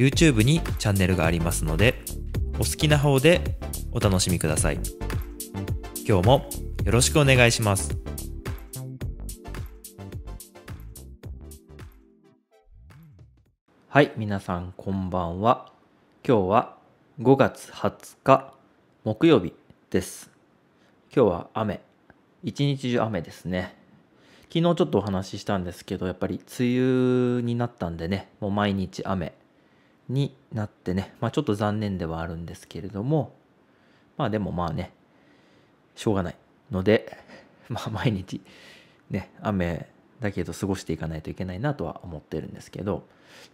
YouTube にチャンネルがありますので、お好きな方でお楽しみください。今日もよろしくお願いします。はい、皆さんこんばんは。今日は5月20日木曜日です。今日は雨。一日中雨ですね。昨日ちょっとお話ししたんですけど、やっぱり梅雨になったんでね、もう毎日雨。になってね、まあ、ちょっと残念ではあるんですけれども、まあでもまあね、しょうがないので、まあ毎日ね、雨だけど過ごしていかないといけないなとは思ってるんですけど、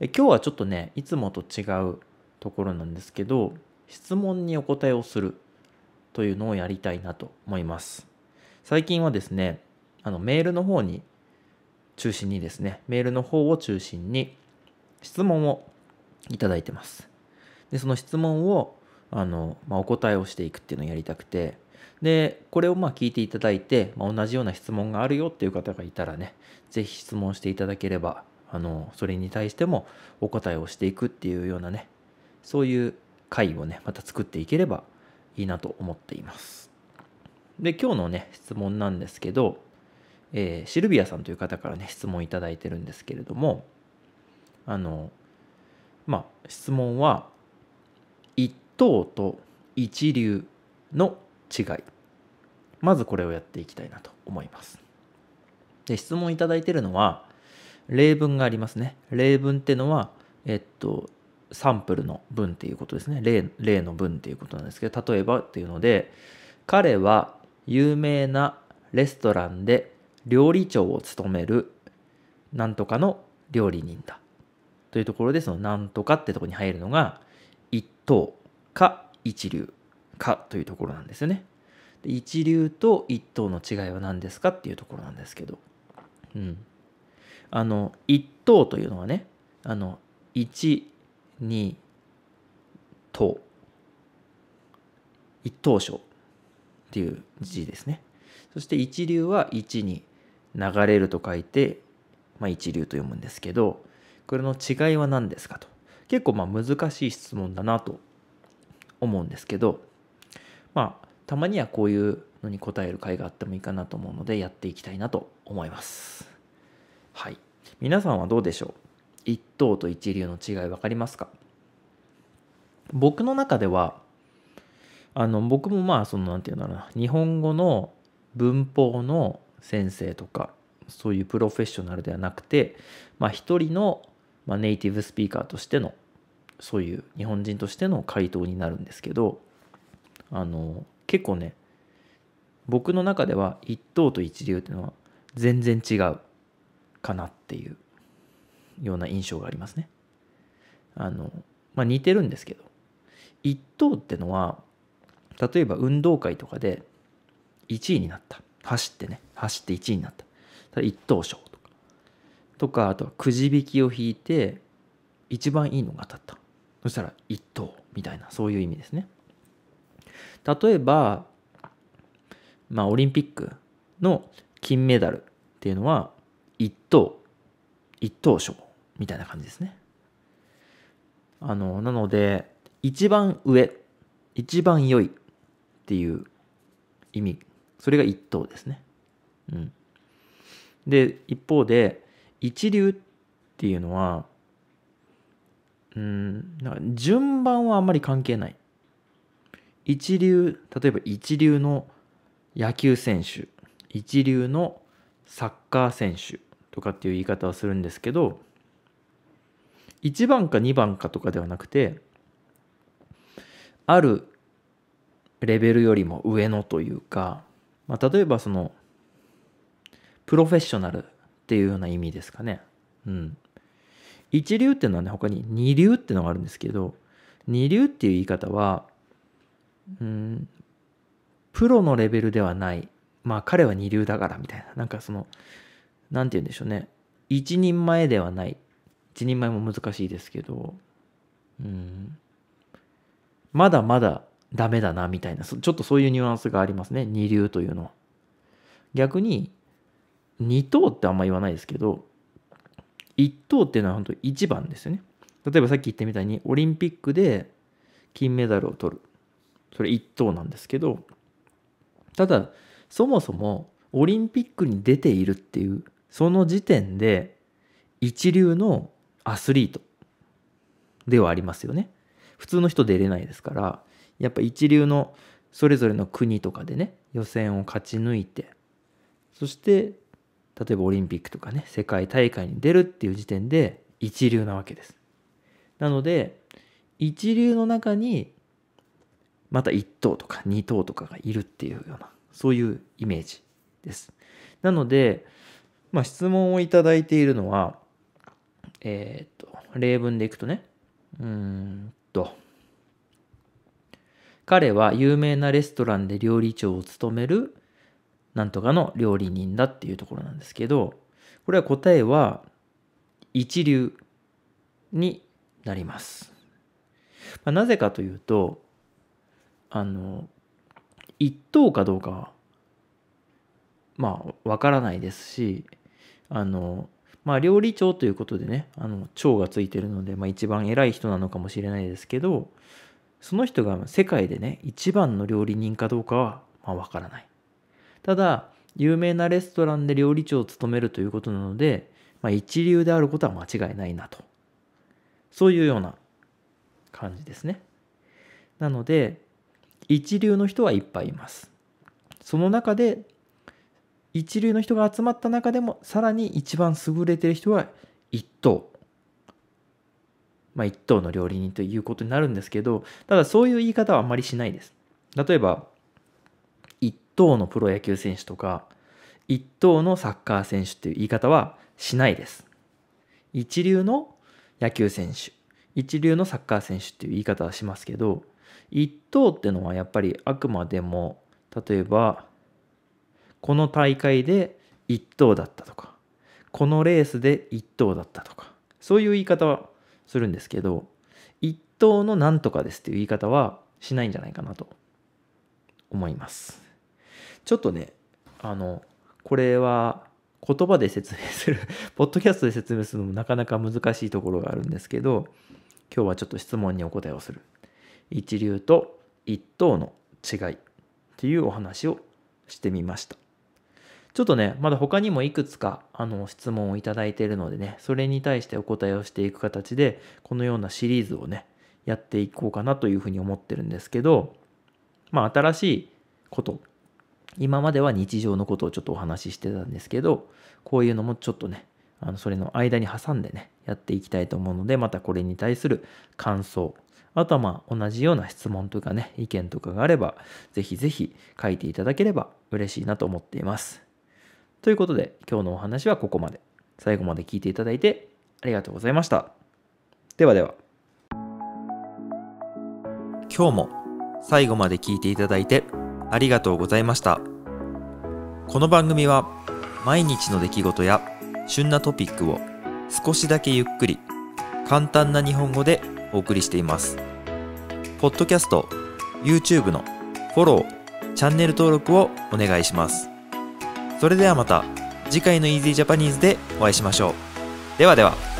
今日はちょっとね、いつもと違うところなんですけど、質問にお答えをするというのをやりたいなと思います。最近はですね、あのメールの方に中心にですね、メールの方を中心に質問をいただいてます。でその質問をあの、まあ、お答えをしていくっていうのをやりたくてでこれをまあ聞いていただいて、まあ、同じような質問があるよっていう方がいたらね是非質問していただければあのそれに対してもお答えをしていくっていうようなねそういう会をねまた作っていければいいなと思っています。で今日のね質問なんですけど、えー、シルビアさんという方からね質問いただいてるんですけれどもあのまあ、質問は一等と一流の違いまずこれをやっていきたいなと思いますで質問いただいているのは例文がありますね例文ってのはえっとサンプルの文っていうことですね例例の文っていうことなんですけど例えばっていうので彼は有名なレストランで料理長を務めるなんとかの料理人だというところでそのなんとかってとこに入るのが一等か一流かというところなんですよね。で一流と一等の違いは何ですかっていうところなんですけど、うん、あの一等というのはねあの12等一等賞っていう字ですね。そして一流は一に流れると書いて、まあ、一流と読むんですけどこれの違いは何ですかと結構まあ難しい質問だなと思うんですけどまあたまにはこういうのに答える回があってもいいかなと思うのでやっていきたいなと思いますはい皆さんはどうでしょう一等と一流の違い分かりますか僕の中ではあの僕もまあその何て言うんだろうな日本語の文法の先生とかそういうプロフェッショナルではなくてまあ一人のまあ、ネイティブスピーカーとしてのそういう日本人としての回答になるんですけどあの結構ね僕の中では一等と一流っていうのは全然違うかなっていうような印象がありますね。あのまあ、似てるんですけど一等ってのは例えば運動会とかで1位になった走ってね走って1位になった一等賞ととかあとはくじ引きを引いて一番いいのが当たったそしたら一等みたいなそういう意味ですね例えばまあオリンピックの金メダルっていうのは一等一等賞みたいな感じですねあのなので一番上一番良いっていう意味それが一等ですねうんで一方で一流っていうのはうんなんか順番はあんまり関係ない一流例えば一流の野球選手一流のサッカー選手とかっていう言い方をするんですけど1番か2番かとかではなくてあるレベルよりも上のというか、まあ、例えばそのプロフェッショナルっていうような意味ですかね。うん。一流っていうのはね、他に二流っていうのがあるんですけど、二流っていう言い方は、うん、プロのレベルではない。まあ彼は二流だからみたいな。なんかその、なんて言うんでしょうね。一人前ではない。一人前も難しいですけど、うん、まだまだダメだなみたいな、ちょっとそういうニュアンスがありますね。二流というのは。逆に2等ってあんま言わないですけど、1等っていうのは本当一番ですよね。例えばさっき言ったみたいに、オリンピックで金メダルを取る。それ1等なんですけど、ただ、そもそもオリンピックに出ているっていう、その時点で一流のアスリートではありますよね。普通の人出れないですから、やっぱ一流のそれぞれの国とかでね、予選を勝ち抜いて、そして例えばオリンピックとかね世界大会に出るっていう時点で一流なわけです。なので一流の中にまた1等とか2等とかがいるっていうようなそういうイメージです。なので、まあ、質問をいただいているのはえっ、と例文でいくとねうんと彼は有名なレストランで料理長を務めるなんとかの料理人だっていうところなんですけど、これは答えは一流になります。まあ、なぜかというと、あの、一等かどうかは、まあ、わからないですし、あの、まあ、料理長ということでね、あの、長がついてるので、まあ、一番偉い人なのかもしれないですけど、その人が世界でね、一番の料理人かどうかは、まあ、わからない。ただ、有名なレストランで料理長を務めるということなので、まあ、一流であることは間違いないなと。そういうような感じですね。なので、一流の人はいっぱいいます。その中で、一流の人が集まった中でも、さらに一番優れてる人は一等。まあ、一等の料理人ということになるんですけど、ただそういう言い方はあまりしないです。例えば、等のプロ野球選手とか一等のサッカー選手っていう言い方はしないです一流の野球選手一流のサッカー選手っていう言い方はしますけど一等ってのはやっぱりあくまでも例えばこの大会で一等だったとかこのレースで一等だったとかそういう言い方はするんですけど一等のなんとかですっていう言い方はしないんじゃないかなと思います。ちょっとね、あの、これは言葉で説明する、ポッドキャストで説明するのもなかなか難しいところがあるんですけど、今日はちょっと質問にお答えをする。一流と一等の違いっていうお話をしてみました。ちょっとね、まだ他にもいくつかあの質問をいただいているのでね、それに対してお答えをしていく形で、このようなシリーズをね、やっていこうかなというふうに思ってるんですけど、まあ新しいこと今までは日常のことをちょっとお話ししてたんですけど、こういうのもちょっとね、あのそれの間に挟んでね、やっていきたいと思うので、またこれに対する感想、あとはまあ同じような質問とかね、意見とかがあれば、ぜひぜひ書いていただければ嬉しいなと思っています。ということで、今日のお話はここまで。最後まで聞いていただいてありがとうございました。ではでは。今日も最後まで聞いていただいてありがとうございました。この番組は毎日の出来事や旬なトピックを少しだけゆっくり簡単な日本語でお送りしています。ポッドキャスト、YouTube のフォロー、チャンネル登録をお願いします。それではまた次回の Easy Japanese でお会いしましょう。ではでは。